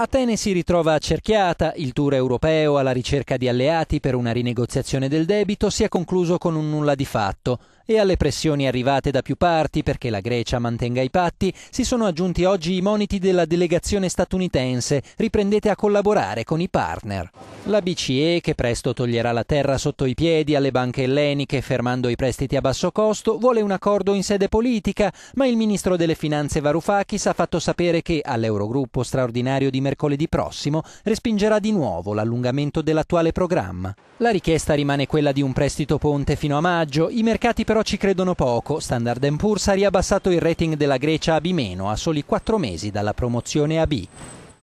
Atene si ritrova accerchiata, il tour europeo alla ricerca di alleati per una rinegoziazione del debito si è concluso con un nulla di fatto e alle pressioni arrivate da più parti perché la Grecia mantenga i patti si sono aggiunti oggi i moniti della delegazione statunitense riprendete a collaborare con i partner. La BCE, che presto toglierà la terra sotto i piedi alle banche elleniche fermando i prestiti a basso costo, vuole un accordo in sede politica, ma il ministro delle Finanze Varoufakis ha fatto sapere che all'Eurogruppo straordinario di mercoledì prossimo respingerà di nuovo l'allungamento dell'attuale programma. La richiesta rimane quella di un prestito ponte fino a maggio, i mercati però ci credono poco. Standard Poor's ha riabbassato il rating della Grecia a B- a soli 4 mesi dalla promozione a B.